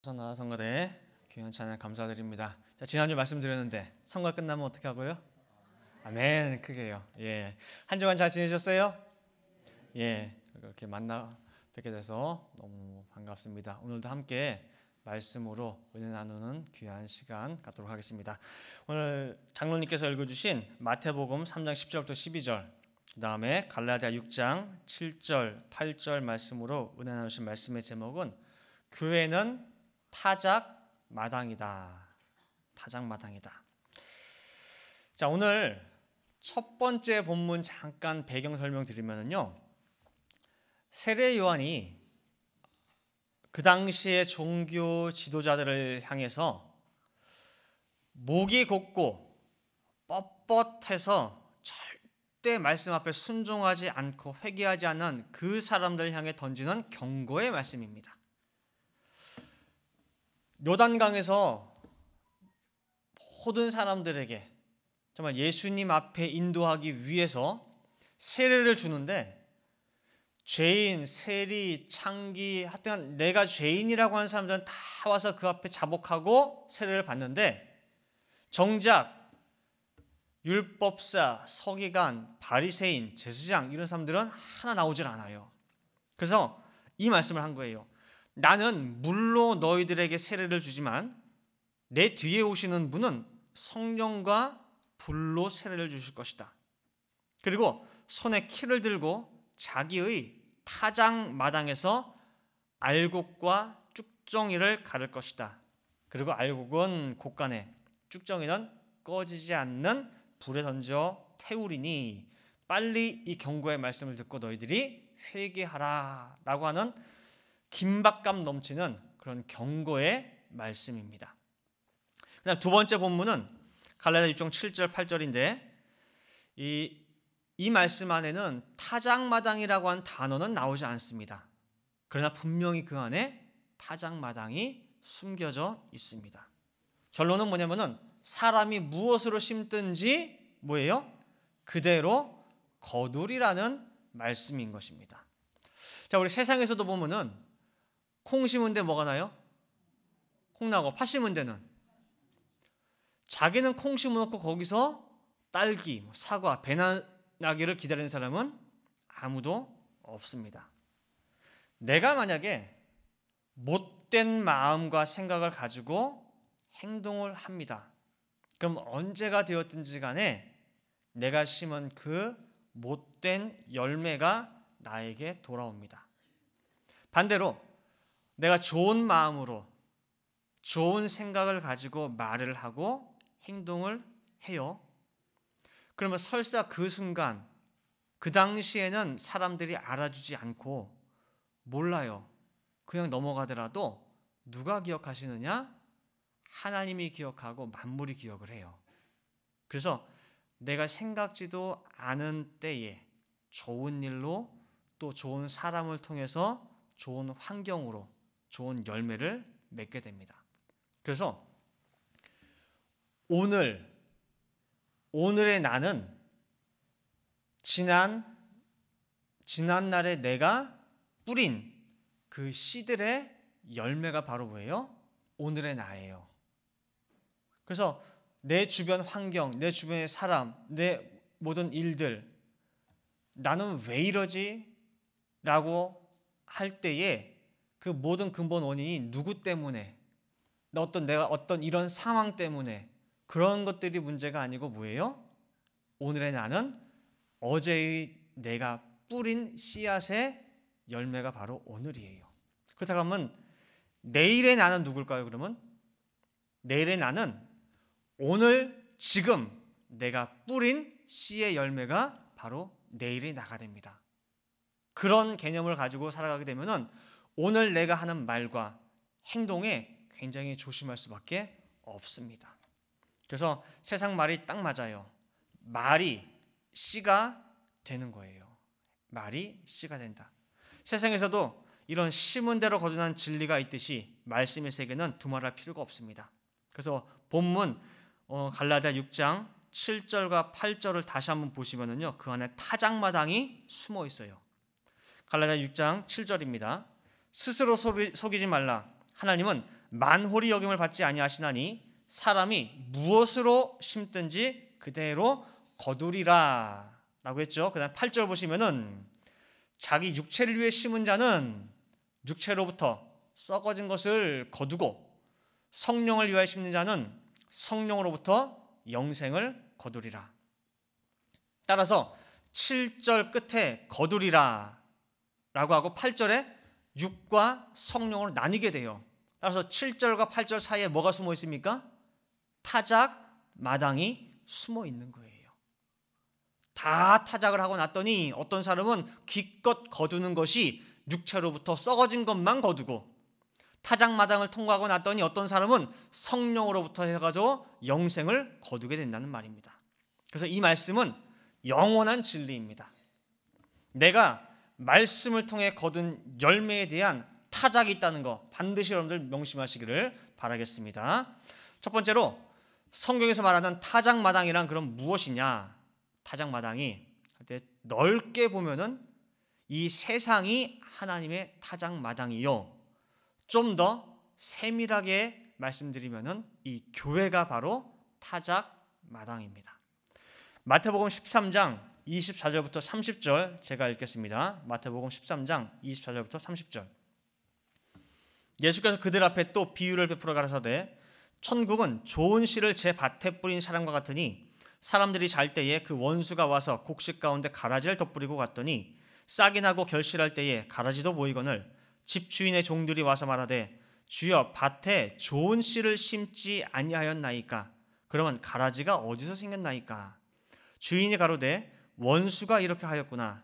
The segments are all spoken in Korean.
선나 선거대 귀한 찬양 감사드립니다. 자, 지난주 말씀드렸는데 선거 끝나면 어떻게 하고요? 아멘 크게요. 예. 한 주간 잘 지내셨어요? 예. 이렇게 만나 뵙게 돼서 너무 반갑습니다. 오늘도 함께 말씀으로 은혜 나누는 귀한 시간 갖도록 하겠습니다. 오늘 장로님께서 읽어 주신 마태복음 3장 10절부터 12절 그다음에 갈라디아 6장 7절, 8절 말씀으로 은혜 나누신 말씀의 제목은 교회는 타작 마당이다. 타작 마당이다. 자, 오늘 첫 번째 본문 잠깐 배경 설명 드리면요 세례 요한이 그 당시의 종교 지도자들을 향해서 목이 곧고 뻣뻣해서 절대 말씀 앞에 순종하지 않고 회개하지 않는 그 사람들 향해 던지는 경고의 말씀입니다. 요단강에서 모든 사람들에게 정말 예수님 앞에 인도하기 위해서 세례를 주는데 죄인, 세리, 창기 하여튼 내가 죄인이라고 하는 사람들은 다 와서 그 앞에 자복하고 세례를 받는데 정작 율법사, 서기관, 바리새인, 제사장 이런 사람들은 하나 나오질 않아요. 그래서 이 말씀을 한 거예요. 나는 물로 너희들에게 세례를 주지만 내 뒤에 오시는 분은 성령과 불로 세례를 주실 것이다. 그리고 손에 키를 들고 자기의 타장 마당에서 알곡과 쭉정이를 가를 것이다. 그리고 알곡은 곡간에 쭉정이는 꺼지지 않는 불에 던져 태우리니 빨리 이 경고의 말씀을 듣고 너희들이 회개하라라고 하는 긴박감 넘치는 그런 경고의 말씀입니다. 그다음 두 번째 본문은 갈라디아 6장 7절 8절인데 이, 이 말씀 안에는 타장마당이라고 한 단어는 나오지 않습니다. 그러나 분명히 그 안에 타장마당이 숨겨져 있습니다. 결론은 뭐냐면은 사람이 무엇으로 심든지 뭐예요? 그대로 거두리라는 말씀인 것입니다. 자, 우리 세상에서도 보면은 콩 심은 데 뭐가 나요? 콩 나고 팥 심은 데는 자기는 콩 심어놓고 거기서 딸기, 뭐 사과, 배나 나기를 기다리는 사람은 아무도 없습니다. 내가 만약에 못된 마음과 생각을 가지고 행동을 합니다. 그럼 언제가 되었든지 간에 내가 심은 그 못된 열매가 나에게 돌아옵니다. 반대로 내가 좋은 마음으로 좋은 생각을 가지고 말을 하고 행동을 해요. 그러면 설사 그 순간 그 당시에는 사람들이 알아주지 않고 몰라요. 그냥 넘어가더라도 누가 기억하시느냐? 하나님이 기억하고 만물이 기억을 해요. 그래서 내가 생각지도 않은 때에 좋은 일로 또 좋은 사람을 통해서 좋은 환경으로 좋은 열매를 맺게 됩니다. 그래서 오늘 오늘의 나는 지난 지난 날에 내가 뿌린 그 씨들의 열매가 바로 뭐예요? 오늘의 나예요. 그래서 내 주변 환경, 내 주변의 사람, 내 모든 일들 나는 왜 이러지? 라고 할 때에 그 모든 근본 원인이 누구 때문에 어떤 내가 어떤 이런 상황 때문에 그런 것들이 문제가 아니고 뭐예요? 오늘의 나는 어제의 내가 뿌린 씨앗의 열매가 바로 오늘이에요. 그렇다면 내일의 나는 누굴까요? 그러면 내일의 나는 오늘 지금 내가 뿌린 씨의 열매가 바로 내일의 나가 됩니다. 그런 개념을 가지고 살아가게 되면은 오늘 내가 하는 말과 행동에 굉장히 조심할 수밖에 없습니다. 그래서 세상 말이 딱 맞아요. 말이 씨가 되는 거예요. 말이 씨가 된다. 세상에서도 이런 심은 대로 거둔한 진리가 있듯이 말씀의 세계는 두말할 필요가 없습니다. 그래서 본문 어, 갈라디아 6장 7절과 8절을 다시 한번 보시면은요. 그 안에 타작마당이 숨어 있어요. 갈라디아 6장 7절입니다. 스스로 속이지 말라. 하나님은 만홀이 여김을 받지 아니하시나니 사람이 무엇으로 심든지 그대로 거두리라. 라고 했죠. 그 다음 8절 보시면은 자기 육체를 위해 심은 자는 육체로부터 썩어진 것을 거두고 성령을 위하여 심는 자는 성령으로부터 영생을 거두리라. 따라서 7절 끝에 거두리라 라고 하고 8절에 육과 성령으로 나뉘게 돼요. 따라서 7절과 8절 사이에 뭐가 숨어 있습니까? 타작, 마당이 숨어 있는 거예요. 다 타작을 하고 났더니 어떤 사람은 기껏 거두는 것이 육체로부터 썩어진 것만 거두고 타작 마당을 통과하고 났더니 어떤 사람은 성령으로부터 해가지고 영생을 거두게 된다는 말입니다. 그래서 이 말씀은 영원한 진리입니다. 내가 말씀을 통해 거둔 열매에 대한 타작이 있다는 거 반드시 여러분들 명심하시기를 바라겠습니다. 첫 번째로 성경에서 말하는 타작마당이란 그럼 무엇이냐? 타작마당이 넓게 보면은 이 세상이 하나님의 타작마당이요. 좀 더 세밀하게 말씀드리면은 이 교회가 바로 타작마당입니다. 마태복음 13장 24절부터 30절 제가 읽겠습니다. 마태복음 13장 24절부터 30절. 예수께서 그들 앞에 또 비유를 베풀어 가라사대 천국은 좋은 씨를 제 밭에 뿌린 사람과 같으니 사람들이 잘 때에 그 원수가 와서 곡식 가운데 가라지를 덧뿌리고 갔더니 싹이 나고 결실할 때에 가라지도 모이거늘 집 주인의 종들이 와서 말하되 주여 밭에 좋은 씨를 심지 아니하였나이까 그러면 가라지가 어디서 생겼나이까 주인이 가로되 원수가 이렇게 하였구나.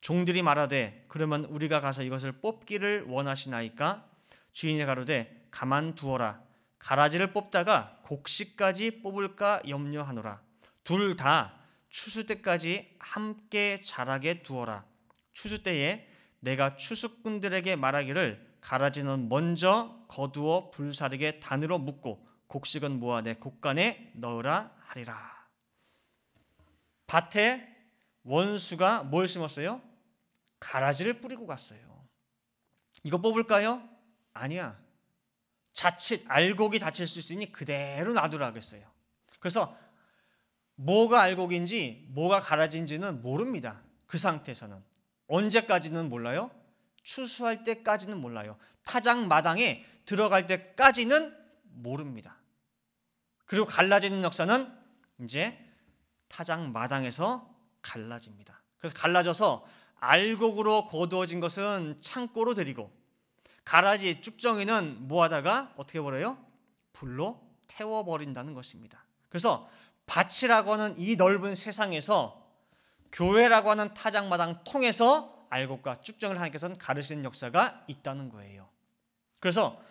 종들이 말하되 그러면 우리가 가서 이것을 뽑기를 원하시나이까 주인이 가로되 가만 두어라 가라지를 뽑다가 곡식까지 뽑을까 염려하노라 둘 다 추수 때까지 함께 자라게 두어라 추수 때에 내가 추수꾼들에게 말하기를 가라지는 먼저 거두어 불사르게 단으로 묶고 곡식은 모아 내 곡간에 넣으라 하리라 밭에 원수가 뭘 심었어요? 가라지를 뿌리고 갔어요. 이거 뽑을까요? 아니야. 자칫 알곡이 다칠 수 있으니 그대로 놔두라 하겠어요. 그래서 뭐가 알곡인지 뭐가 가라지인지는 모릅니다. 그 상태에서는 언제까지는 몰라요. 추수할 때까지는 몰라요. 타장 마당에 들어갈 때까지는 모릅니다. 그리고 갈라지는 역사는 이제 타장 마당에서 갈라집니다. 그래서 갈라져서 알곡으로 거두어진 것은 창고로 들이고 가라지 쭉정이는 뭐하다가 어떻게 버려요? 불로 태워버린다는 것입니다. 그래서 밭이라고 하는 이 넓은 세상에서 교회라고 하는 타장마당 통해서 알곡과 쭉정을 하나님께서는 가르시는 역사가 있다는 거예요. 그래서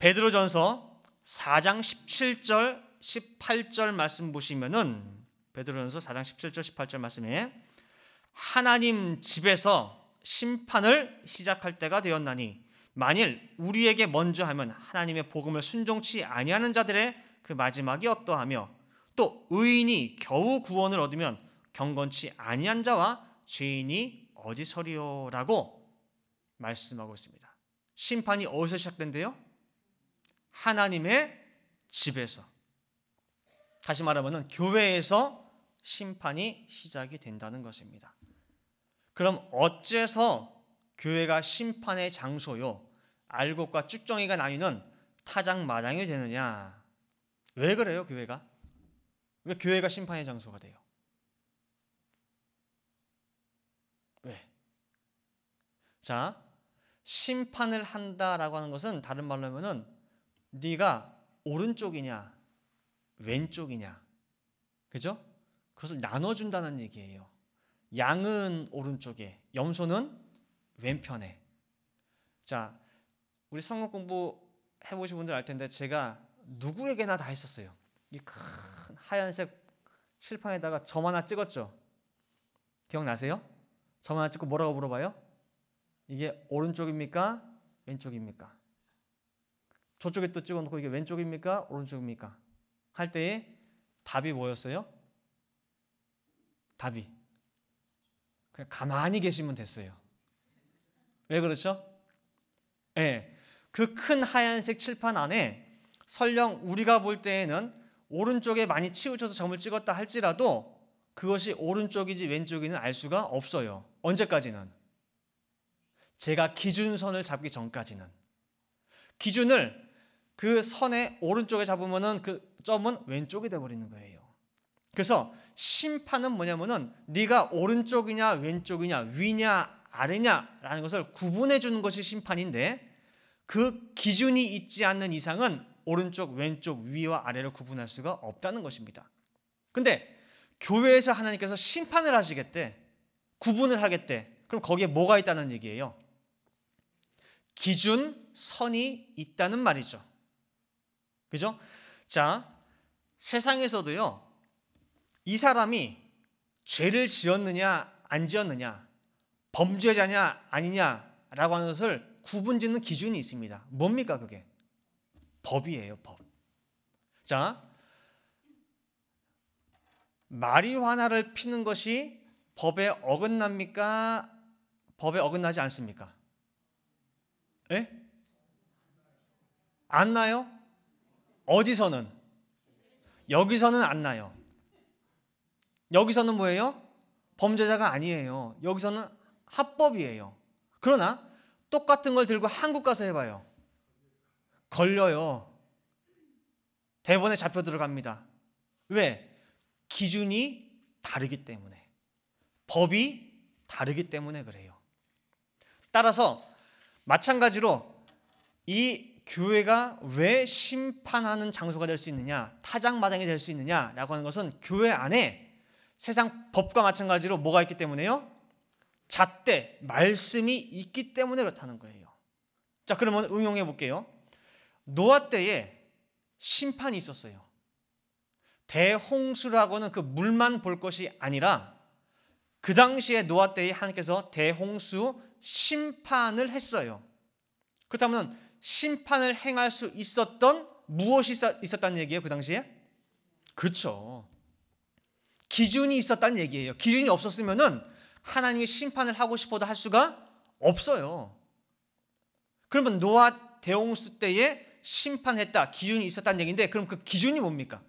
베드로전서 4장 17절 18절 말씀 보시면은 베드로전서 4장 17절 18절 말씀에 하나님 집에서 심판을 시작할 때가 되었나니 만일 우리에게 먼저 하면 하나님의 복음을 순종치 아니하는 자들의 그 마지막이 어떠하며 또 의인이 겨우 구원을 얻으면 경건치 아니한 자와 죄인이 어디서리요라고 말씀하고 있습니다. 심판이 어디서 시작된대요? 하나님의 집에서. 다시 말하면 교회에서 심판이 시작이 된다는 것입니다. 그럼 어째서 교회가 심판의 장소요, 알곡과 쭉정이가 나뉘는 타작 마당이 되느냐? 왜 그래요, 교회가? 왜 교회가 심판의 장소가 돼요? 왜? 자, 심판을 한다라고 하는 것은 다른 말로 하면은 네가 오른쪽이냐, 왼쪽이냐, 그죠? 그것을 나눠준다는 얘기예요. 양은 오른쪽에, 염소는 왼편에. 자, 우리 성경 공부 해보신 분들 알 텐데 제가 누구에게나 다 했었어요. 이 큰 하얀색 실판에다가 점 하나 찍었죠. 기억나세요? 점 하나 찍고 뭐라고 물어봐요? 이게 오른쪽입니까? 왼쪽입니까? 저쪽에 또 찍어놓고 이게 왼쪽입니까? 오른쪽입니까? 할 때에 답이 뭐였어요? 답이. 그냥 가만히 계시면 됐어요. 왜 그렇죠? 예. 네. 그 그큰 하얀색 칠판 안에 설령 우리가 볼 때에는 오른쪽에 많이 치우쳐서 점을 찍었다 할지라도 그것이 오른쪽이지 왼쪽인는알 수가 없어요. 언제까지는? 제가 기준선을 잡기 전까지는. 기준을 그 선의 오른쪽에 잡으면은 그 점은 왼쪽이 돼 버리는 거예요. 그래서 심판은 뭐냐면은 네가 오른쪽이냐 왼쪽이냐 위냐 아래냐라는 것을 구분해 주는 것이 심판인데 그 기준이 있지 않는 이상은 오른쪽 왼쪽 위와 아래를 구분할 수가 없다는 것입니다. 근데 교회에서 하나님께서 심판을 하시겠대. 구분을 하겠대. 그럼 거기에 뭐가 있다는 얘기예요? 기준, 선이 있다는 말이죠. 그죠? 자, 세상에서도요. 이 사람이 죄를 지었느냐 안 지었느냐 범죄자냐 아니냐라고 하는 것을 구분짓는 기준이 있습니다. 뭡니까 그게? 법이에요 법. 자 마리화나를 피는 것이 법에 어긋납니까? 법에 어긋나지 않습니까? 예? 안 나요? 어디서는? 여기서는 안 나요. 여기서는 뭐예요? 범죄자가 아니에요. 여기서는 합법이에요. 그러나 똑같은 걸 들고 한국 가서 해봐요. 걸려요. 대본에 잡혀 들어갑니다. 왜? 기준이 다르기 때문에. 법이 다르기 때문에 그래요. 따라서 마찬가지로 이 교회가 왜 심판하는 장소가 될 수 있느냐, 타장마당이 될 수 있느냐라고 하는 것은 교회 안에 세상 법과 마찬가지로 뭐가 있기 때문에요? 잣대, 말씀이 있기 때문에 그렇다는 거예요. 자, 그러면 응용해 볼게요. 노아 때에 심판이 있었어요. 대홍수라고는 그 물만 볼 것이 아니라 그 당시에 노아 때에 하나님께서 대홍수 심판을 했어요. 그렇다면 심판을 행할 수 있었던 무엇이 있었다는 얘기예요, 그 당시에? 그렇죠. 기준이 있었다는 얘기예요. 기준이 없었으면은 하나님이 심판을 하고 싶어도 할 수가 없어요. 그러면 노아 대홍수 때에 심판했다. 기준이 있었다는 얘기인데 그럼 그 기준이 뭡니까?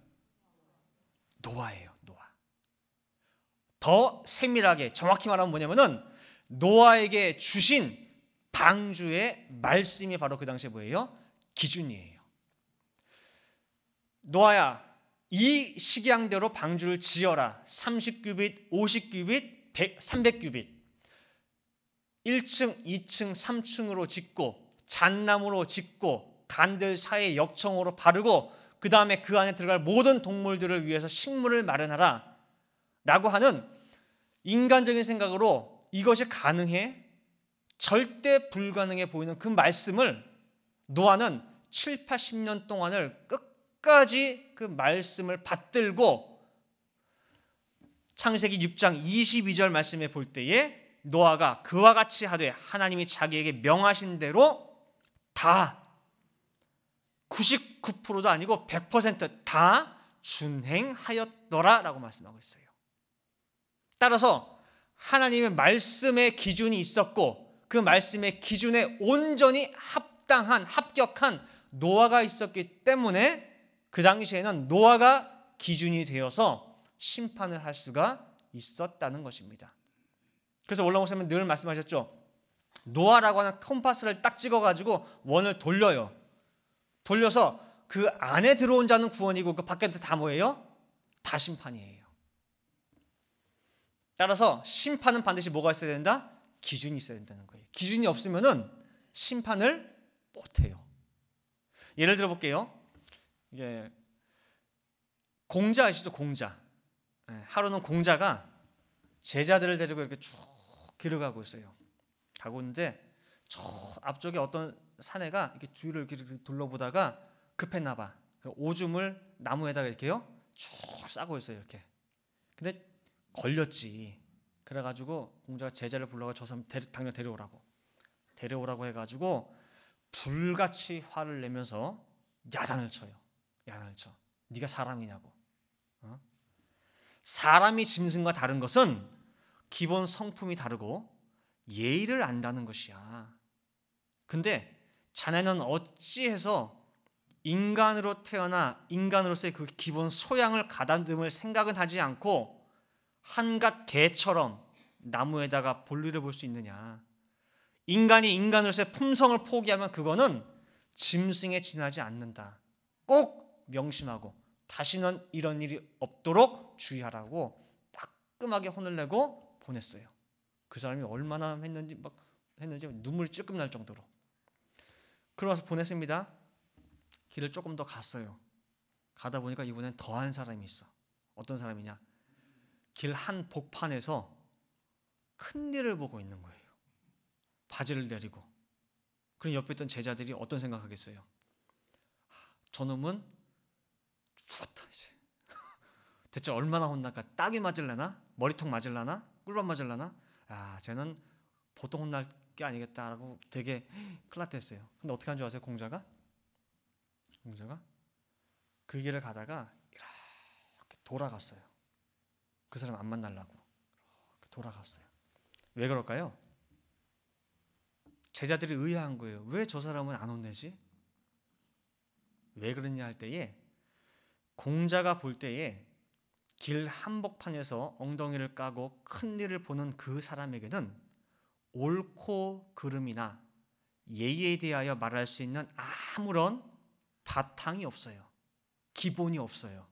노아예요. 노아. 더 세밀하게 정확히 말하면 뭐냐면은 노아에게 주신 방주의 말씀이 바로 그 당시에 뭐예요? 기준이에요. 노아야 이 식양대로 방주를 지어라. 30규빗, 50규빗, 100, 300규빗. 1층, 2층, 3층으로 짓고 잔나무로 짓고 간들 사이에 역청으로 바르고 그 다음에 그 안에 들어갈 모든 동물들을 위해서 식물을 마련하라. 라고 하는 인간적인 생각으로 이것이 가능해? 절대 불가능해 보이는 그 말씀을 노아는 7, 80년 동안을 끝 끝까지 그 말씀을 받들고 창세기 6장 22절 말씀에 볼 때에 노아가 그와 같이 하되 하나님이 자기에게 명하신 대로 다 99%도 아니고 100%다 준행하였더라라고 말씀하고 있어요. 따라서 하나님의 말씀의 기준이 있었고 그 말씀의 기준에 온전히 합당한 합격한 노아가 있었기 때문에 그 당시에는 노아가 기준이 되어서 심판을 할 수가 있었다는 것입니다. 그래서 원로목사님 늘 말씀하셨죠. 노아라고 하는 컴파스를 딱 찍어가지고 원을 돌려요. 돌려서 그 안에 들어온 자는 구원이고 그 밖에 다 뭐예요? 다 심판이에요. 따라서 심판은 반드시 뭐가 있어야 된다? 기준이 있어야 된다는 거예요. 기준이 없으면은 심판을 못 해요. 예를 들어 볼게요. 이게 공자 아시죠? 공자. 예, 하루는 공자가 제자들을 데리고 이렇게 쭉 길을 가고 있어요. 가고 있는데 저 앞쪽에 어떤 사내가 이렇게 주위를 이렇게 둘러보다가 급했나 봐. 오줌을 나무에다가 이렇게요 쭉 싸고 있어요 이렇게. 근데 걸렸지. 그래가지고 공자가 제자를 불러가 저 사람 데려, 당장 데려오라고 데려오라고 해가지고 불같이 화를 내면서 야단을 쳐요. 야단쳐. 그렇죠. 네가 사람이냐고. 어? 사람이 짐승과 다른 것은 기본 성품이 다르고 예의를 안다는 것이야. 근데 자네는 어찌해서 인간으로 태어나 인간으로서의 그 기본 소양을 가다듬을 생각은 하지 않고 한갓 개처럼 나무에다가 볼일을 볼 수 있느냐. 인간이 인간으로서의 품성을 포기하면 그거는 짐승에 지나지 않는다. 꼭 명심하고 다시는 이런 일이 없도록 주의하라고 따끔하게 혼을 내고 보냈어요. 그 사람이 얼마나 했는지 막 했는지 눈물 찔끔 날 정도로. 그러면서 보냈습니다. 길을 조금 더 갔어요. 가다 보니까 이번엔 더한 사람이 있어. 어떤 사람이냐? 길 한 복판에서 큰일을 보고 있는 거예요. 바지를 내리고. 그럼 옆에 있던 제자들이 어떤 생각하겠어요? 저놈은 죽었다 이제. 대체 얼마나 혼날까? 딱이 맞을래나? 머리통 맞을라나? 꿀밤 맞을라나? 아, 쟤는 보통 혼날 게 아니겠다라고 되게 클라났댔어요 근데 어떻게 한줄 아세요? 공자가? 공자가 그 길을 가다가 이렇게 돌아갔어요. 그 사람 안 만나려고 돌아갔어요. 왜 그럴까요? 제자들이 의아한 거예요. 왜 저 사람은 안 혼내지? 왜 그러냐 할 때에 공자가 볼 때에 길 한복판에서 엉덩이를 까고 큰일을 보는 그 사람에게는 옳고 그름이나 예의에 대하여 말할 수 있는 아무런 바탕이 없어요. 기본이 없어요.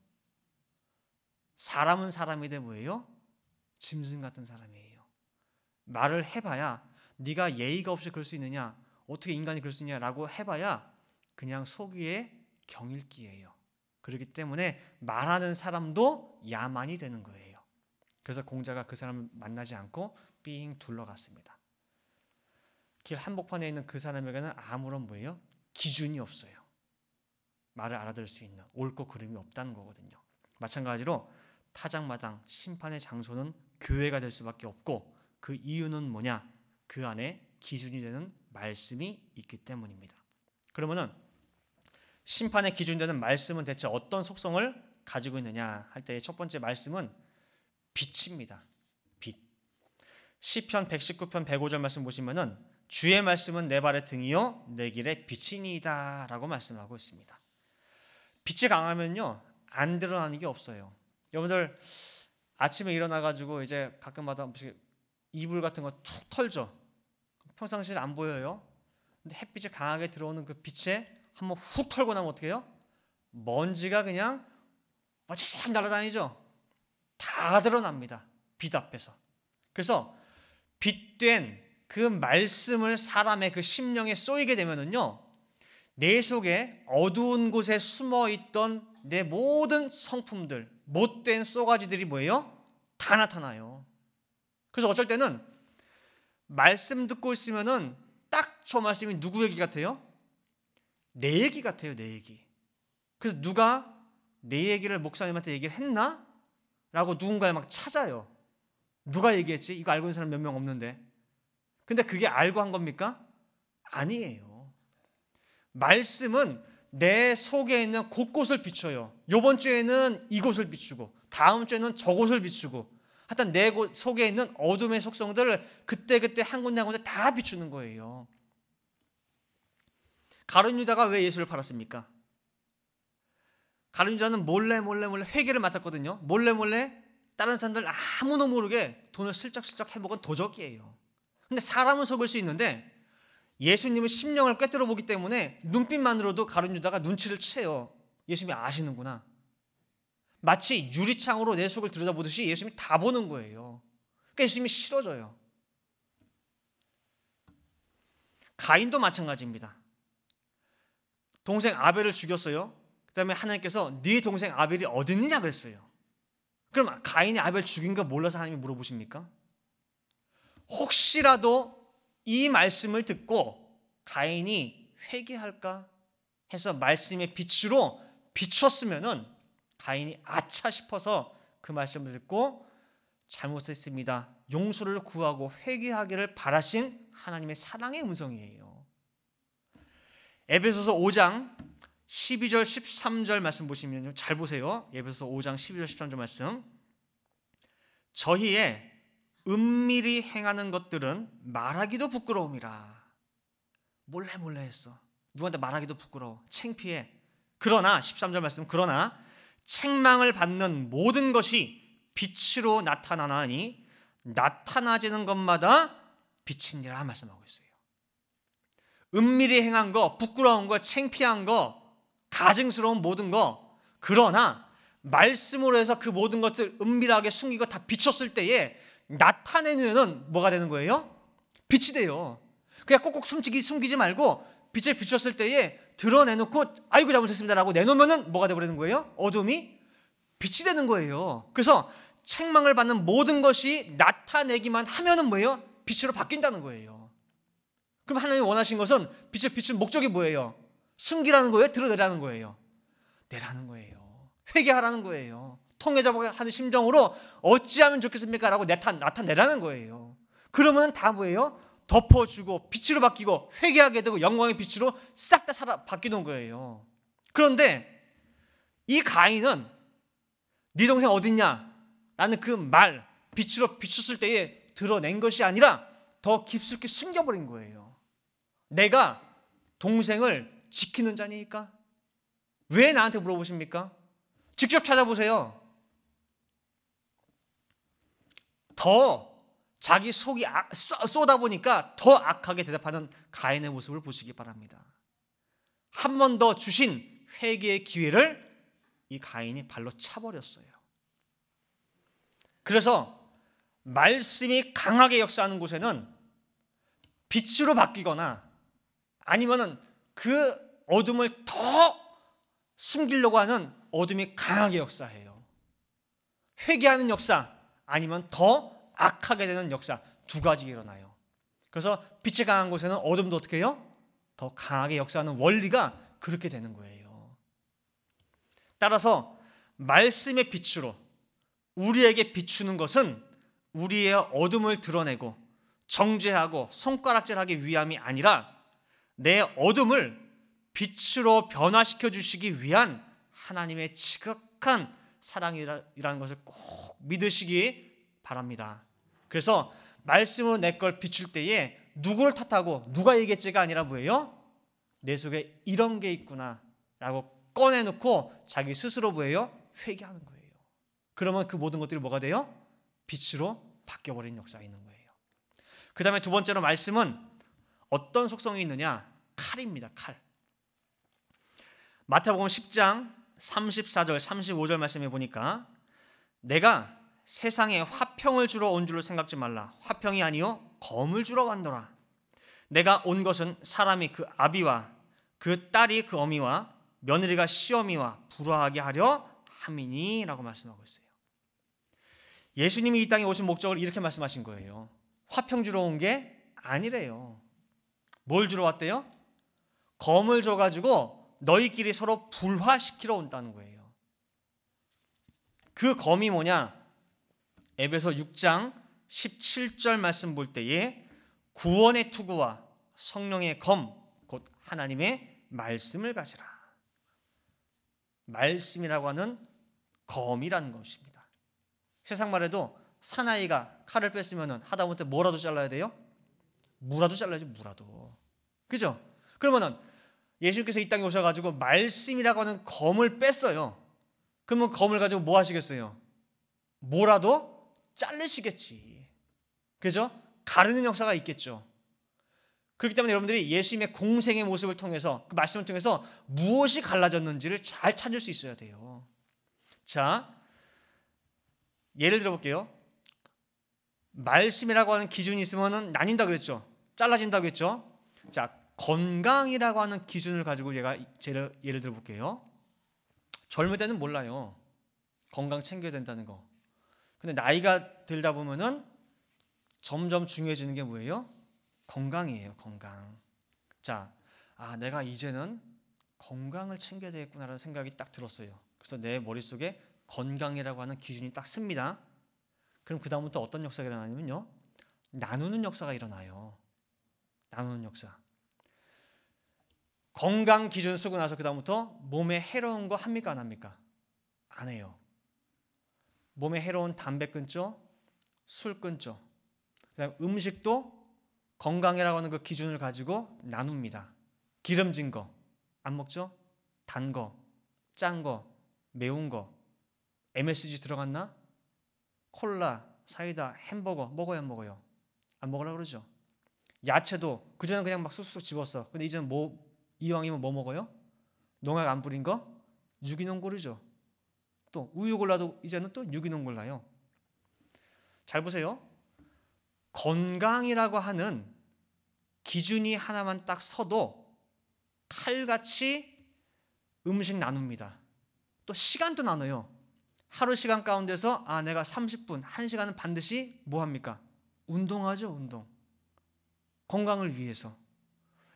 사람은 사람인데 뭐예요? 짐승 같은 사람이에요. 말을 해봐야 네가 예의가 없이 그럴 수 있느냐 어떻게 인간이 그럴 수 있냐라고 해봐야 그냥 속이의 경일기예요 그렇기 때문에 말하는 사람도 야만이 되는 거예요. 그래서 공자가 그 사람을 만나지 않고 삥 둘러갔습니다. 길 한복판에 있는 그 사람에게는 아무런 뭐예요? 기준이 없어요. 말을 알아들을 수 있는 옳고 그름이 없다는 거거든요. 마찬가지로 타장마당 심판의 장소는 교회가 될 수밖에 없고 그 이유는 뭐냐? 그 안에 기준이 되는 말씀이 있기 때문입니다. 그러면은 심판의 기준되는 말씀은 대체 어떤 속성을 가지고 있느냐 할 때의 첫 번째 말씀은 빛입니다. 빛. 시편 119편 105절 말씀 보시면은 주의 말씀은 내 발의 등이요 내 길의 빛이니이다라고 말씀하고 있습니다. 빛이 강하면요 안 드러나는 게 없어요. 여러분들 아침에 일어나 가지고 이제 가끔마다 이불 같은 거 툭 털죠. 평상시에 안 보여요. 근데 햇빛이 강하게 들어오는 그 빛에 한번 훅 털고 나면 어떻게 해요? 먼지가 그냥 와 날아다니죠. 다 드러납니다. 빛 앞에서. 그래서 빛된 그 말씀을 사람의 그 심령에 쏘이게 되면은요. 내 속에 어두운 곳에 숨어 있던 내 모든 성품들, 못된 쏘가지들이 뭐예요? 다 나타나요. 그래서 어쩔 때는 말씀 듣고 있으면은 딱저 말씀이 누구 얘기 같아요? 내 얘기 같아요, 내 얘기. 그래서 누가 내 얘기를 목사님한테 얘기를 했나? 라고 누군가를 막 찾아요. 누가 얘기했지? 이거 알고 있는 사람 몇 명 없는데. 근데 그게 알고 한 겁니까? 아니에요. 말씀은 내 속에 있는 곳곳을 비춰요. 요번 주에는 이곳을 비추고 다음 주에는 저곳을 비추고 하여내 튼 속에 있는 어둠의 속성들을 그때그때 한 군데 한 군데 다 비추는 거예요. 가룟 유다가 왜 예수를 팔았습니까? 가룟 유다는 몰래 몰래 몰래 회계를 맡았거든요. 몰래 몰래 다른 사람들 아무도 모르게 돈을 슬쩍슬쩍 해먹은 도적이에요. 근데 사람은 속을 수 있는데 예수님은 심령을 꿰뚫어 보기 때문에 눈빛만으로도 가룟 유다가 눈치를 채요. 예수님이 아시는구나. 마치 유리창으로 내 속을 들여다보듯이 예수님이 다 보는 거예요. 그러니까 예수님이 싫어져요. 가인도 마찬가지입니다. 동생 아벨을 죽였어요. 그다음에 하나님께서 네 동생 아벨이 어디 있느냐 그랬어요. 그럼 가인이 아벨 죽인 거 몰라서 하나님이 물어보십니까? 혹시라도 이 말씀을 듣고 가인이 회개할까 해서 말씀의 빛으로 비췄으면은 가인이 아차 싶어서 그 말씀을 듣고 잘못했습니다. 용서를 구하고 회개하기를 바라신 하나님의 사랑의 음성이에요. 에베소서 5장 12절 13절 말씀 보시면요. 잘 보세요. 에베소서 5장 12절 13절 말씀. 저희의 은밀히 행하는 것들은 말하기도 부끄러움이라. 몰래 몰래 했어. 누구한테 말하기도 부끄러워. 창피해. 그러나 13절 말씀 그러나 책망을 받는 모든 것이 빛으로 나타나나니 나타나지는 것마다 빛이니라 말씀하고 있어요. 은밀히 행한 거, 부끄러운 거, 창피한 거, 가증스러운 모든 거. 그러나 말씀으로 해서 그 모든 것들 은밀하게 숨기고 다 비쳤을 때에 나타내면은 뭐가 되는 거예요? 빛이 돼요. 그냥 꼭꼭 숨기기 숨기지 말고 빛을 비쳤을 때에 드러내놓고 아이고 잘못했습니다라고 내놓으면은 뭐가 돼버리는 거예요? 어둠이 빛이 되는 거예요. 그래서 책망을 받는 모든 것이 나타내기만 하면은 뭐예요? 빛으로 바뀐다는 거예요. 그럼 하나님 이 원하신 것은 빛의 비춘 목적이 뭐예요? 숨기라는 거예요? 드러내라는 거예요? 내라는 거예요. 회개하라는 거예요. 통해자고 하는 심정으로 어찌하면 좋겠습니까? 라고 나타내라는 거예요. 그러면 다 뭐예요? 덮어주고 빛으로 바뀌고 회개하게 되고 영광의 빛으로 싹 다 바뀌는 거예요. 그런데 이 가인은 네 동생 어딨냐? 라는 그 말 빛으로 비추을 때에 드러낸 것이 아니라 더 깊숙이 숨겨버린 거예요. 내가 동생을 지키는 자니까? 왜 나한테 물어보십니까? 직접 찾아보세요. 더 자기 속이 아, 쏟아 보니까 더 악하게 대답하는 가인의 모습을 보시기 바랍니다. 한 번 더 주신 회개의 기회를 이 가인이 발로 차버렸어요. 그래서 말씀이 강하게 역사하는 곳에는 빛으로 바뀌거나 아니면은 그 어둠을 더 숨기려고 하는 어둠이 강하게 역사해요. 회개하는 역사 아니면 더 악하게 되는 역사 두 가지가 일어나요. 그래서 빛이 강한 곳에는 어둠도 어떻게 해요? 더 강하게 역사하는 원리가 그렇게 되는 거예요. 따라서 말씀의 빛으로 우리에게 비추는 것은 우리의 어둠을 드러내고 정죄하고 손가락질하기 위함이 아니라 내 어둠을 빛으로 변화시켜 주시기 위한 하나님의 지극한 사랑이라는 것을 꼭 믿으시기 바랍니다. 그래서 말씀은내 걸 비출 때에 누구를 탓하고 누가 얘기했지가 아니라 뭐예요? 내 속에 이런 게 있구나 라고 꺼내놓고 자기 스스로 뭐예요? 회개하는 거예요. 그러면 그 모든 것들이 뭐가 돼요? 빛으로 바뀌어버리는 역사가 있는 거예요. 그 다음에 두 번째로 말씀은 어떤 속성이 있느냐? 칼입니다. 칼. 마태복음 10장 34절 35절 말씀해 보니까 내가 세상에 화평을 주러 온 줄로 생각지 말라. 화평이 아니요 검을 주러 왔노라. 내가 온 것은 사람이 그 아비와 그 딸이 그 어미와 며느리가 시어미와 불화하게 하려 함이니라고 말씀하고 있어요. 예수님이 이 땅에 오신 목적을 이렇게 말씀하신 거예요. 화평 주러 온 게 아니래요. 뭘 주러 왔대요? 검을 줘가지고 너희끼리 서로 불화시키러 온다는 거예요. 그 검이 뭐냐? 에베소 6장 17절 말씀 볼 때에 구원의 투구와 성령의 검, 곧 하나님의 말씀을 가지라. 말씀이라고 하는 검이라는 것입니다. 세상 말에도 사나이가 칼을 뺐으면 하다못해 뭐라도 잘라야 돼요? 무라도 잘라야지 무라도. 그죠? 그러면은 예수님께서 이 땅에 오셔가지고 말씀이라고 하는 검을 뺐어요. 그러면 검을 가지고 뭐 하시겠어요? 뭐라도 잘르시겠지. 그죠? 가르는 역사가 있겠죠. 그렇기 때문에 여러분들이 예수님의 공생의 모습을 통해서 그 말씀을 통해서 무엇이 갈라졌는지를 잘 찾을 수 있어야 돼요. 자, 예를 들어 볼게요. 말씀이라고 하는 기준이 있으면은 나뉜다 그랬죠. 잘라진다고 했죠. 자, 건강이라고 하는 기준을 가지고 얘가 예를, 예를 들어 볼게요. 젊을 때는 몰라요. 건강 챙겨야 된다는 거. 근데 나이가 들다 보면은 점점 중요해지는 게 뭐예요? 건강이에요, 건강. 자, 아, 내가 이제는 건강을 챙겨야 되겠구나라는 생각이 딱 들었어요. 그래서 내 머릿속에 건강이라고 하는 기준이 딱 씁니다. 그럼 그다음부터 어떤 역사가 일어나냐면요. 나누는 역사가 일어나요. 나누는 역사. 건강 기준 쓰고 나서 그다음부터 몸에 해로운 거 합니까 안 합니까? 안 해요. 몸에 해로운 담배 끊죠. 술 끊죠. 그다음 음식도 건강이라고 하는 그 기준을 가지고 나눕니다. 기름진 거 안 먹죠? 단 거, 짠 거, 매운 거, MSG 들어갔나? 콜라, 사이다, 햄버거 먹어야안 먹어요? 안 먹으라 고 그러죠. 야채도 그전엔 그냥 막 쑥쑥 집었어. 근데 이제는 뭐 이왕이면 뭐 먹어요? 농약 안 뿌린 거? 유기농 고르죠. 또 우유 골라도 이제는 또 유기농 골라요. 잘 보세요. 건강이라고 하는 기준이 하나만 딱 서도 칼같이 음식 나눕니다. 또 시간도 나눠요. 하루 시간 가운데서 아 내가 30분, 1시간은 반드시 뭐 합니까? 운동하죠, 운동. 건강을 위해서.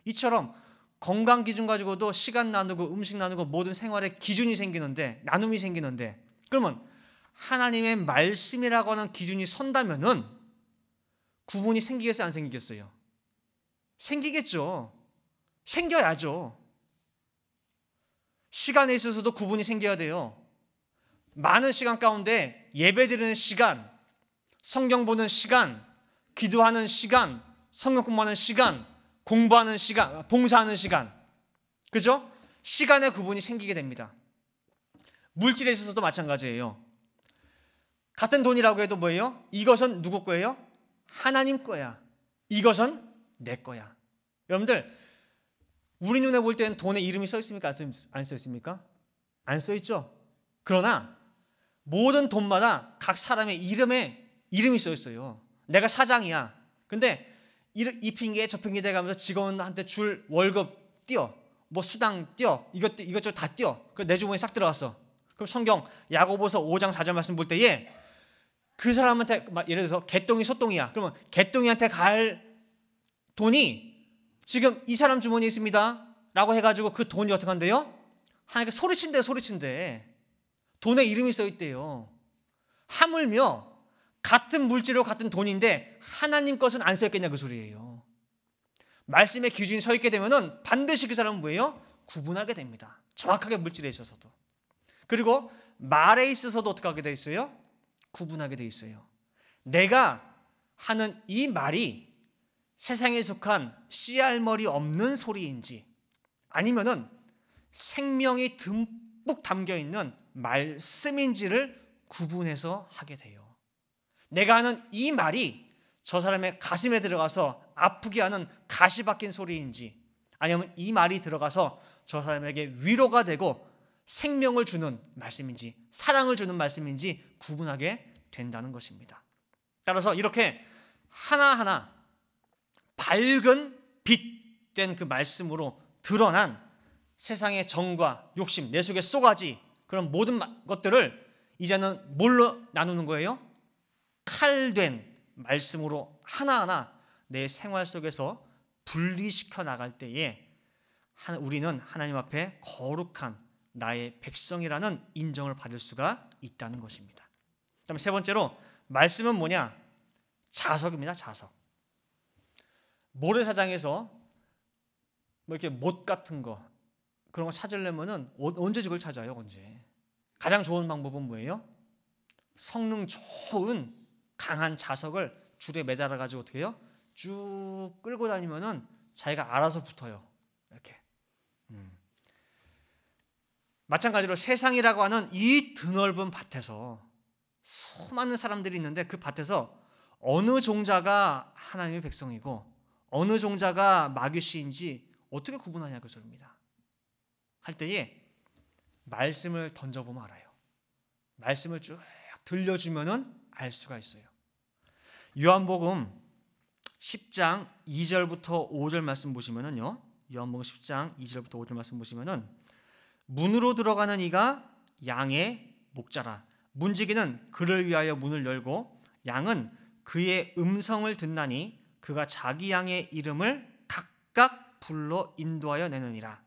이처럼 건강 기준 가지고도 시간 나누고 음식 나누고 모든 생활에 기준이 생기는데 나눔이 생기는데 그러면 하나님의 말씀이라고 하는 기준이 선다면은 구분이 생기겠어요 안 생기겠어요? 생기겠죠. 생겨야죠. 시간에 있어서도 구분이 생겨야 돼요. 많은 시간 가운데 예배 드리는 시간, 성경 보는 시간, 기도하는 시간, 성경 공부하는 시간, 공부하는 시간, 봉사하는 시간. 그죠? 시간의 구분이 생기게 됩니다. 물질에 있어서도 마찬가지예요. 같은 돈이라고 해도 뭐예요? 이것은 누구 거예요? 하나님 거야. 이것은 내 거야. 여러분들, 우리 눈에 볼 때는 돈의 이름이 써 있습니까? 안 써 있습니까? 안 써 있죠. 그러나 모든 돈마다 각 사람의 이름에 이름이 써 있어요. 내가 사장이야. 근데 이 핑계 저 핑계 대가면서 직원한테 줄 월급 뛰어뭐 수당 뛰어 이것 이것저것 다뛰어그 내 주머니 싹 들어갔어 그럼 성경 야고보서 5장 4절 말씀 볼 때에 그 사람한테 막 예를 들어서 개똥이 소똥이야 그러면 개똥이한테 갈 돈이 지금 이 사람 주머니에 있습니다 라고 해가지고 그 돈이 어떻게 한대요? 하나님께 소리친대 소리친대 돈에 이름이 써있대요 하물며 같은 물질로 같은 돈인데 하나님 것은 안 쓰였겠냐 그 소리예요. 말씀의 기준이 서 있게 되면 반드시 그 사람은 뭐예요? 구분하게 됩니다. 정확하게 물질에 있어서도. 그리고 말에 있어서도 어떻게 하게 돼 있어요? 구분하게 돼 있어요. 내가 하는 이 말이 세상에 속한 씨알머리 없는 소리인지 아니면은 생명이 듬뿍 담겨 있는 말씀인지를 구분해서 하게 돼요. 내가 하는 이 말이 저 사람의 가슴에 들어가서 아프게 하는 가시 박힌 소리인지 아니면 이 말이 들어가서 저 사람에게 위로가 되고 생명을 주는 말씀인지 사랑을 주는 말씀인지 구분하게 된다는 것입니다. 따라서 이렇게 하나하나 밝은 빛된 그 말씀으로 드러난 세상의 정과 욕심, 내 속의 쏘가지 그런 모든 것들을 이제는 뭘로 나누는 거예요? 칼된 말씀으로 하나하나 내 생활 속에서 분리시켜 나갈 때에 우리는 하나님 앞에 거룩한 나의 백성이라는 인정을 받을 수가 있다는 것입니다. 그다음 세 번째로 말씀은 뭐냐? 자석입니다. 자석. 모래사장에서 뭐 이렇게 못 같은 거 그런 거 찾으려면은 언제 그걸 찾아요? 언제? 가장 좋은 방법은 뭐예요? 성능 좋은 강한 자석을 줄에 매달아 가지고 어떻게 해요? 쭉 끌고 다니면은 자기가 알아서 붙어요. 이렇게. 음. 마찬가지로 세상이라고 하는 이 드넓은 밭에서 수많은 사람들이 있는데 그 밭에서 어느 종자가 하나님의 백성이고 어느 종자가 마귀씨인지 어떻게 구분하냐 그소리니다할 때에 말씀을 던져보면 알아요. 말씀을 쭉들려주면알 수가 있어요. 요한복음 10장 2절부터 5절 말씀 보시면은요. 요한복음 10장 2절부터 5절 말씀 보시면은 문으로 들어가는 이가 양의 목자라. 문지기는 그를 위하여 문을 열고 양은 그의 음성을 듣나니 그가 자기 양의 이름을 각각 불러 인도하여 내느니라.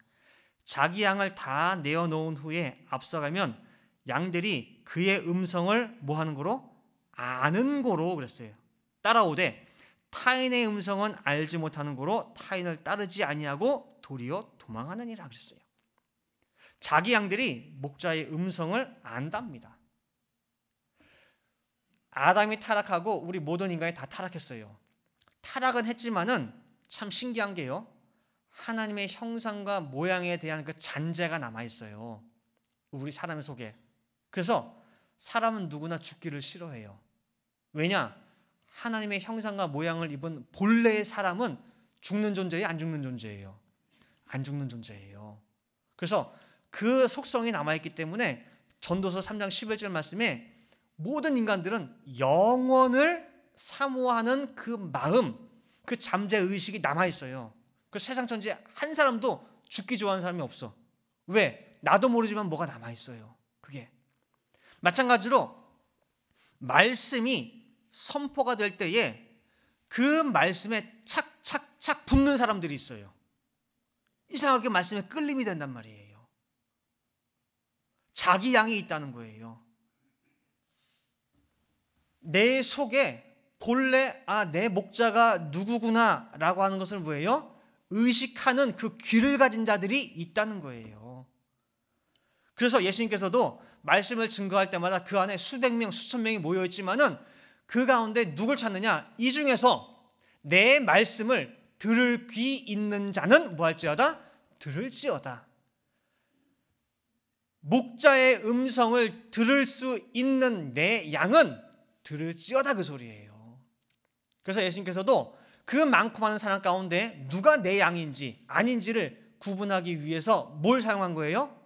자기 양을 다 내어 놓은 후에 앞서가면 양들이 그의 음성을 뭐 하는 거로 아는 거로 그랬어요. 따라오되 타인의 음성은 알지 못하는 고로 타인을 따르지 아니하고 도리어 도망하느니라 그랬어요. 자기 양들이 목자의 음성을 안답니다. 아담이 타락하고 우리 모든 인간이 다 타락했어요. 타락은 했지만은 참 신기한 게요. 하나님의 형상과 모양에 대한 그 잔재가 남아 있어요. 우리 사람 속에. 그래서 사람은 누구나 죽기를 싫어해요. 왜냐? 하나님의 형상과 모양을 입은 본래의 사람은 죽는 존재예요, 안 죽는 존재예요. 안 죽는 존재예요. 그래서 그 속성이 남아 있기 때문에 전도서 3장 11절 말씀에 모든 인간들은 영원을 사모하는 그 마음, 그 잠재 의식이 남아 있어요. 그 세상 천지 한 사람도 죽기 좋아하는 사람이 없어. 왜? 나도 모르지만 뭐가 남아 있어요. 그게 마찬가지로 말씀이 선포가 될 때에 그 말씀에 착착착 붙는 사람들이 있어요. 이상하게 말씀에 끌림이 된단 말이에요. 자기 양이 있다는 거예요. 내 속에 본래 아 내 목자가 누구구나라고 하는 것을 뭐예요? 의식하는 그 귀를 가진 자들이 있다는 거예요. 그래서 예수님께서도 말씀을 증거할 때마다 그 안에 수백 명, 수천 명이 모여 있지만은 그 가운데 누굴 찾느냐? 이 중에서 내 말씀을 들을 귀 있는 자는 뭐할지어다? 들을지어다. 목자의 음성을 들을 수 있는 내 양은 들을지어다 그 소리예요. 그래서 예수님께서도 그 많고 많은 사람 가운데 누가 내 양인지 아닌지를 구분하기 위해서 뭘 사용한 거예요?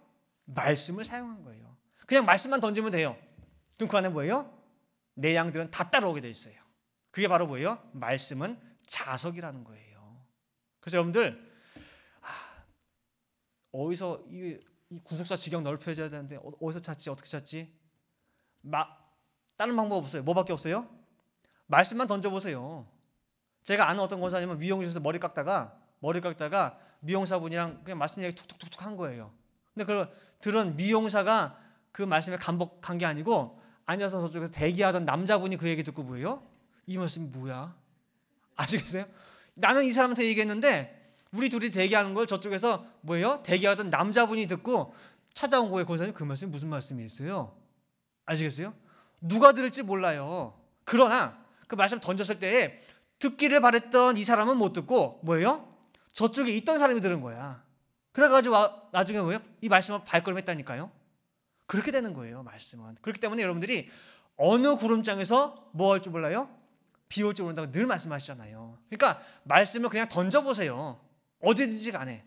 말씀을 사용한 거예요. 그냥 말씀만 던지면 돼요. 그럼 그 안에 뭐예요? 내 양들은 다 따라오게 돼 있어요. 그게 바로 뭐예요? 말씀은 자석이라는 거예요. 그래서 여러분들 아, 어디서 이, 이 구속사 지경 넓혀져야 되는데 어, 어디서 찾지? 어떻게 찾지? 마, 다른 방법 없어요. 뭐밖에 없어요? 말씀만 던져보세요. 제가 아는 어떤 권사님은 미용실에서 머리 깎다가 머리 깎다가 미용사분이랑 그냥 말씀 이야기 툭툭툭툭 한 거예요. 근데 그 들은 미용사가 그 말씀에 간복한게 아니고 앉아서 저쪽에서 대기하던 남자분이 그 얘기 듣고 뭐예요? 이 말씀이 뭐야? 아시겠어요? 나는 이 사람한테 얘기했는데 우리 둘이 대기하는 걸 저쪽에서 뭐예요? 대기하던 남자분이 듣고 찾아온 거예요. 권사님 그 말씀이 무슨 말씀이 있어요? 아시겠어요? 누가 들을지 몰라요. 그러나 그 말씀 던졌을 때에 듣기를 바랬던 이 사람은 못 듣고 뭐예요? 저쪽에 있던 사람이 들은 거야. 그래가지고 나중에 뭐예요? 이 말씀을 발걸음했다니까요. 그렇게 되는 거예요, 말씀은. 그렇기 때문에 여러분들이 어느 구름장에서 뭐 할 줄 몰라요? 비 올 줄 모른다고 늘 말씀하시잖아요. 그러니까 말씀을 그냥 던져보세요. 어디든지 간에.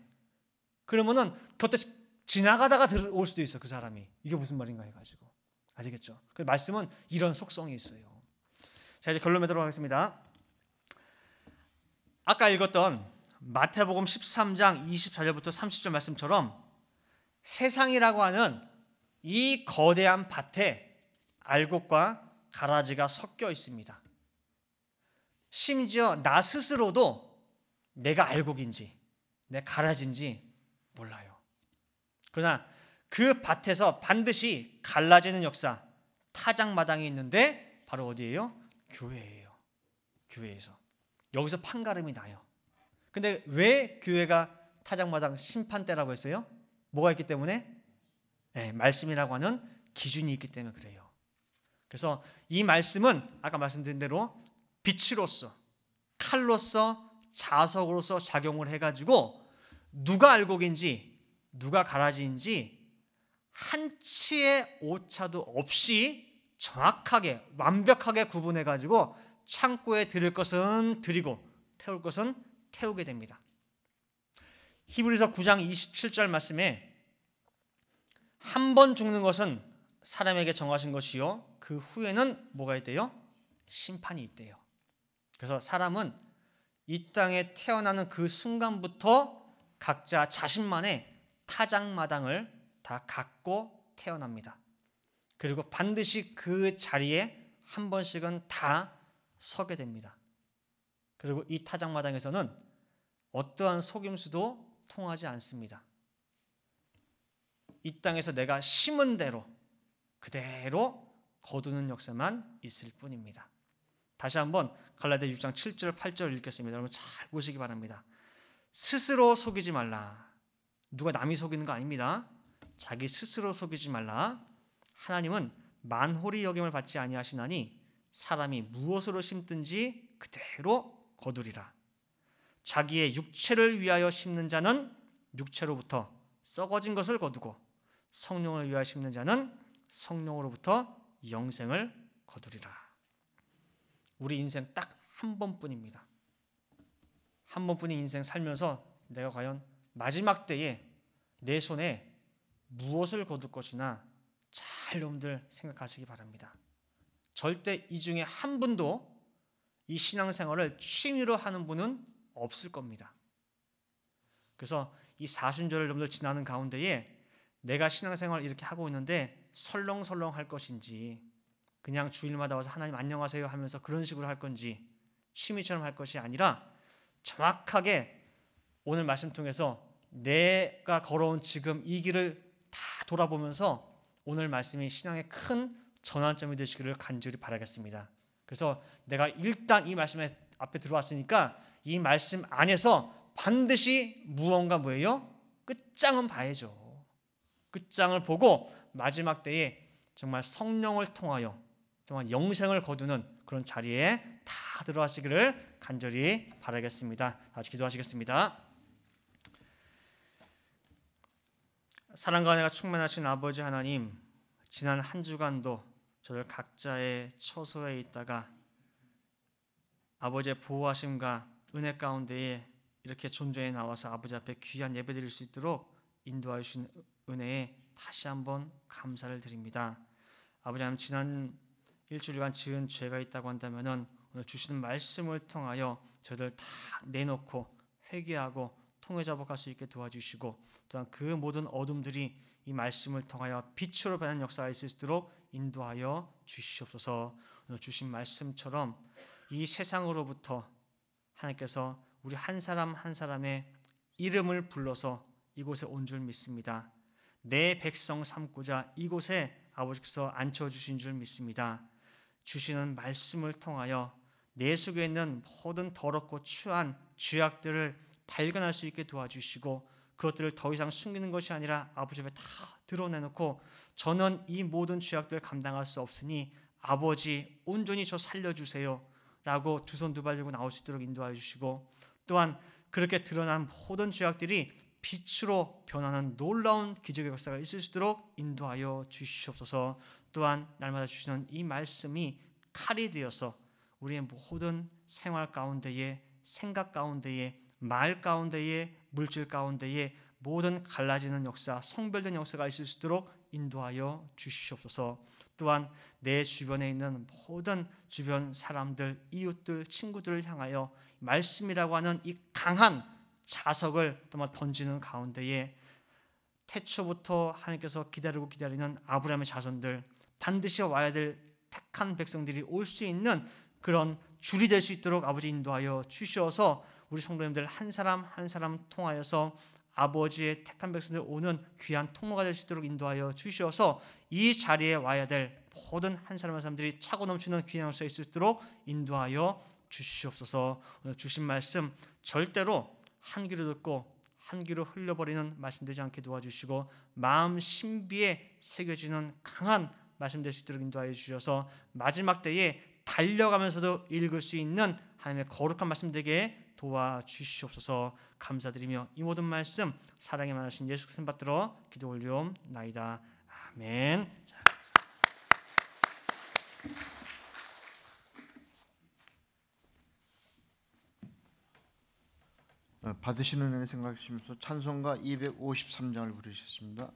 그러면은 곁에 지나가다가 들어올 수도 있어, 그 사람이. 이게 무슨 말인가 해가지고. 아시겠죠? 그 말씀은 이런 속성이 있어요. 자, 이제 결론 맺도록 하겠습니다. 아까 읽었던 마태복음 13장 24절부터 30절 말씀처럼 세상이라고 하는 이 거대한 밭에 알곡과 가라지가 섞여 있습니다. 심지어 나 스스로도 내가 알곡인지 내 가라지인지 몰라요. 그러나 그 밭에서 반드시 갈라지는 역사 타작마당이 있는데 바로 어디예요? 교회예요. 교회에서 여기서 판가름이 나요. 근데 왜 교회가 타작마당 심판대라고 했어요? 뭐가 있기 때문에 네, 말씀이라고 하는 기준이 있기 때문에 그래요. 그래서 이 말씀은 아까 말씀드린 대로 빛으로서 칼로서 자석으로서 작용을 해가지고 누가 알곡인지 누가 가라지인지 한 치의 오차도 없이 정확하게 완벽하게 구분해 가지고 창고에 들을 것은 드리고 태울 것은 태우게 됩니다. 히브리서 9장 27절 말씀에 한번 죽는 것은 사람에게 정하신 것이요 그 후에는 뭐가 있대요? 심판이 있대요. 그래서 사람은 이 땅에 태어나는 그 순간부터 각자 자신만의 타장마당을 다 갖고 태어납니다. 그리고 반드시 그 자리에 한 번씩은 다 서게 됩니다. 그리고 이 타장마당에서는 어떠한 속임수도 통하지 않습니다. 이 땅에서 내가 심은 대로 그대로 거두는 역사만 있을 뿐입니다. 다시 한번 갈라디아 6장 7절 8절 읽겠습니다. 여러분 잘 보시기 바랍니다. 스스로 속이지 말라. 누가 남이 속이는 거 아닙니다. 자기 스스로 속이지 말라. 하나님은 만홀이 여김을 받지 아니하시나니 사람이 무엇으로 심든지 그대로 거두리라. 자기의 육체를 위하여 심는 자는 육체로부터 썩어진 것을 거두고 성령을 위하시는 자는 성령으로부터 영생을 거두리라. 우리 인생 딱 한 번뿐입니다. 한 번뿐인 인생 살면서 내가 과연 마지막 때에 내 손에 무엇을 거둘 것이나 잘 여러분들 생각하시기 바랍니다. 절대 이 중에 한 분도 이 신앙생활을 취미로 하는 분은 없을 겁니다. 그래서 이 사순절을 여러분들 지나는 가운데에 내가 신앙생활 이렇게 하고 있는데 설렁설렁 할 것인지 그냥 주일마다 와서 하나님 안녕하세요 하면서 그런 식으로 할 건지 취미처럼 할 것이 아니라 정확하게 오늘 말씀 통해서 내가 걸어온 지금 이 길을 다 돌아보면서 오늘 말씀이 신앙의 큰 전환점이 되시기를 간절히 바라겠습니다. 그래서 내가 일단 이 말씀에 앞에 들어왔으니까 이 말씀 안에서 반드시 무언가 뭐예요? 끝장은 봐야죠. 끝장을 보고 마지막 때에 정말 성령을 통하여 정말 영생을 거두는 그런 자리에 다 들어가시기를 간절히 바라겠습니다. 다시 기도하시겠습니다. 사랑과 은가 충만하신 아버지 하나님, 지난 한 주간도 저를 각자의 처소에 있다가 아버지의 보호하심과 은혜 가운데에 이렇게 존재해 나와서 아버지 앞에 귀한 예배드릴 수 있도록 인도하신 은혜에 다시 한번 감사를 드립니다. 아버지 하나님 지난 일주일간 지은 죄가 있다고 한다면은 오늘 주시는 말씀을 통하여 저들 다 내놓고 회개하고 통해 자복할 수 있게 도와주시고 또한 그 모든 어둠들이 이 말씀을 통하여 빛으로 변하 역사가 있을 수 있도록 인도하여 주시옵소서. 오늘 주신 말씀처럼 이 세상으로부터 하나님께서 우리 한 사람 한 사람의 이름을 불러서 이곳에 온 줄 믿습니다. 내 백성 삼고자 이곳에 아버지께서 앉혀 주신 줄 믿습니다. 주시는 말씀을 통하여 내 속에 있는 모든 더럽고 추한 죄악들을 발견할 수 있게 도와주시고 그것들을 더 이상 숨기는 것이 아니라 아버지 앞에 다 드러내놓고 저는 이 모든 죄악들을 감당할 수 없으니 아버지 온전히 저 살려주세요 라고 두 손 두 발 들고 나올 수 있도록 인도하여 주시고 또한 그렇게 드러난 모든 죄악들이 빛으로 변하는 놀라운 기적의 역사가 있을 수 있도록 인도하여 주시옵소서. 또한 날마다 주시는 이 말씀이 칼이 되어서 우리의 모든 생활 가운데에 생각 가운데에 말 가운데에 물질 가운데에 모든 갈라지는 역사, 성별된 역사가 있을 수 있도록 인도하여 주시옵소서. 또한 내 주변에 있는 모든 주변 사람들, 이웃들, 친구들을 향하여 말씀이라고 하는 이 강한 자석을 던지는 가운데에 태초부터 하나님께서 기다리고 기다리는 아브라함의 자손들 반드시 와야 될 택한 백성들이 올 수 있는 그런 줄이 될 수 있도록 아버지 인도하여 주시어서 우리 성도님들 한 사람 한 사람 통하여서 아버지의 택한 백성들 오는 귀한 통로가 될 수 있도록 인도하여 주시어서이 자리에 와야 될 모든 한 사람 한 사람들이 차고 넘치는 귀한 역사 있을 수 있도록 인도하여 주시옵소서 오늘 주신 말씀 절대로 한 귀로 듣고 한 귀로 흘려버리는 말씀 되지 않게 도와주시고 마음 신비에 새겨지는 강한 말씀 될수 있도록 인도하여 주셔서 마지막 때에 달려가면서도 읽을 수 있는 하나님의 거룩한 말씀 되게 도와주시옵소서 감사드리며 이 모든 말씀 사랑에 많으신 예수 그리 받들어 기도 올리옵나이다 아멘. 어, 받으시는 은혜 생각하시면서 찬송가 253장을 부르셨습니다.